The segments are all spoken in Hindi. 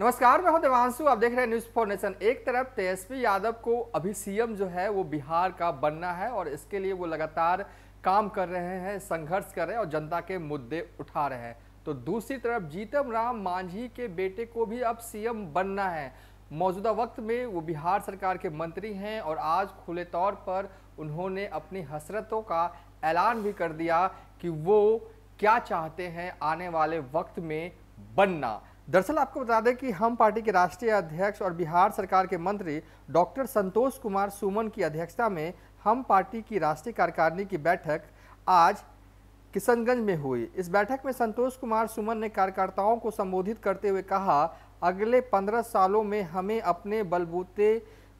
नमस्कार मैं हूं देवांशु आप देख रहे हैं न्यूज फोर नेशन एक तरफ तेजस्वी यादव को अभी सीएम जो है वो बिहार का बनना है और इसके लिए वो लगातार काम कर रहे हैं संघर्ष कर रहे हैं और जनता के मुद्दे उठा रहे हैं तो दूसरी तरफ जीतम राम मांझी के बेटे को भी अब सीएम बनना है मौजूदा वक्त में वो बिहार सरकार के मंत्री हैं और आज खुले तौर पर उन्होंने अपनी हसरतों का ऐलान भी कर दिया कि वो क्या चाहते हैं आने वाले वक्त में बनना दरअसल आपको बता दें कि हम पार्टी के राष्ट्रीय अध्यक्ष और बिहार सरकार के मंत्री डॉक्टर संतोष कुमार सुमन की अध्यक्षता में हम पार्टी की राष्ट्रीय कार्यकारिणी की बैठक आज किशनगंज में हुई इस बैठक में संतोष कुमार सुमन ने कार्यकर्ताओं को संबोधित करते हुए कहा अगले पंद्रह सालों में हमें अपने बलबूते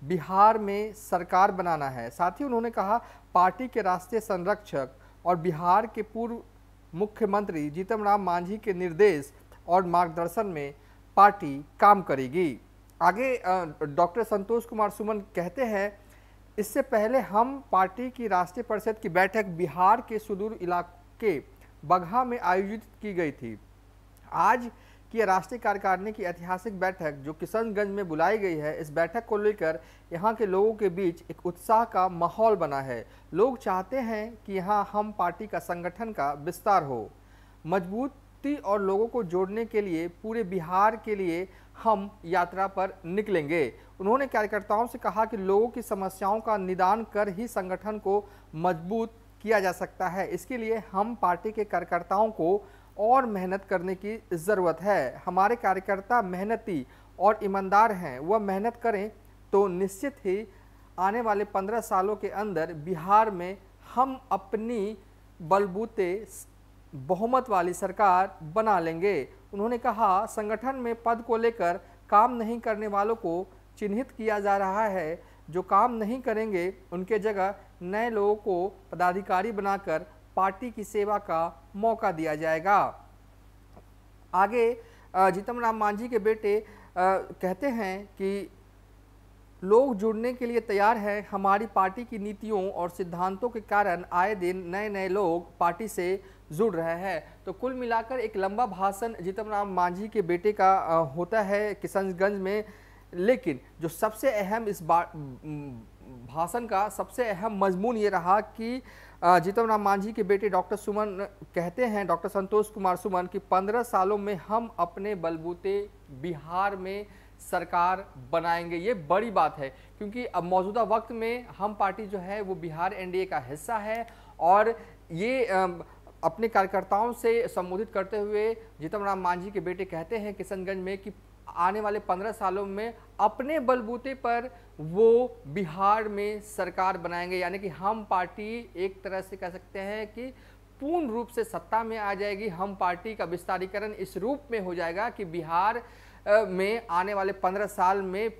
बिहार में सरकार बनाना है साथ ही उन्होंने कहा पार्टी के राष्ट्रीय संरक्षक और बिहार के पूर्व मुख्यमंत्री जीतम राम मांझी के निर्देश और मार्गदर्शन में पार्टी काम करेगी आगे डॉक्टर संतोष कुमार सुमन कहते हैं इससे पहले हम पार्टी की राष्ट्रीय परिषद की बैठक बिहार के सुदूर इलाके बगहा में आयोजित की गई थी आज की राष्ट्रीय कार्यकारिणी की ऐतिहासिक बैठक जो किशनगंज में बुलाई गई है इस बैठक को लेकर यहाँ के लोगों के बीच एक उत्साह का माहौल बना है लोग चाहते हैं कि यहाँ हम पार्टी का संगठन का विस्तार हो मजबूत व्यक्ति और लोगों को जोड़ने के लिए पूरे बिहार के लिए हम यात्रा पर निकलेंगे उन्होंने कार्यकर्ताओं से कहा कि लोगों की समस्याओं का निदान कर ही संगठन को मजबूत किया जा सकता है इसके लिए हम पार्टी के कार्यकर्ताओं को और मेहनत करने की ज़रूरत है हमारे कार्यकर्ता मेहनती और ईमानदार हैं वह मेहनत करें तो निश्चित ही आने वाले पंद्रह सालों के अंदर बिहार में हम अपनी बलबूते बहुमत वाली सरकार बना लेंगे उन्होंने कहा संगठन में पद को लेकर काम नहीं करने वालों को चिन्हित किया जा रहा है जो काम नहीं करेंगे उनके जगह नए लोगों को पदाधिकारी बनाकर पार्टी की सेवा का मौका दिया जाएगा आगे जीतम राम मांझी के बेटे कहते हैं कि लोग जुड़ने के लिए तैयार हैं हमारी पार्टी की नीतियों और सिद्धांतों के कारण आए दिन नए नए लोग पार्टी से जुड़ रहे हैं तो कुल मिलाकर एक लंबा भाषण जीतम राम मांझी के बेटे का होता है किशनगंज में लेकिन जो सबसे अहम इस बात भाषण का सबसे अहम मजमून ये रहा कि जीतम राम मांझी के बेटे डॉक्टर सुमन कहते हैं डॉक्टर संतोष कुमार सुमन कि पंद्रह सालों में हम अपने बलबूते बिहार में सरकार बनाएंगे ये बड़ी बात है क्योंकि अब मौजूदा वक्त में हम पार्टी जो है वो बिहार एनडीए का हिस्सा है और ये अपने कार्यकर्ताओं से संबोधित करते हुए जीतम राम मांझी के बेटे कहते हैं किशनगंज में कि आने वाले पंद्रह सालों में अपने बलबूते पर वो बिहार में सरकार बनाएंगे यानी कि हम पार्टी एक तरह से कह सकते हैं कि पूर्ण रूप से सत्ता में आ जाएगी हम पार्टी का विस्तारीकरण इस रूप में हो जाएगा कि बिहार में आने वाले पंद्रह साल में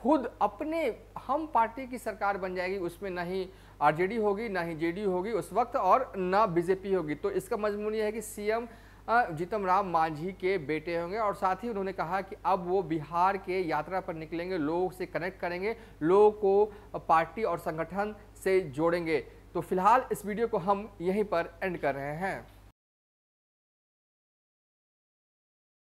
खुद अपने हम पार्टी की सरकार बन जाएगी उसमें नहीं आरजेडी होगी ना ही जेडीयू होगी उस वक्त और ना बीजेपी होगी तो इसका मजमून यह है कि सीएम जीतम राम मांझी के बेटे होंगे और साथ ही उन्होंने कहा कि अब वो बिहार के यात्रा पर निकलेंगे लोगों से कनेक्ट करेंगे लोगों को पार्टी और संगठन से जोड़ेंगे तो फिलहाल इस वीडियो को हम यहीं पर एंड कर रहे हैं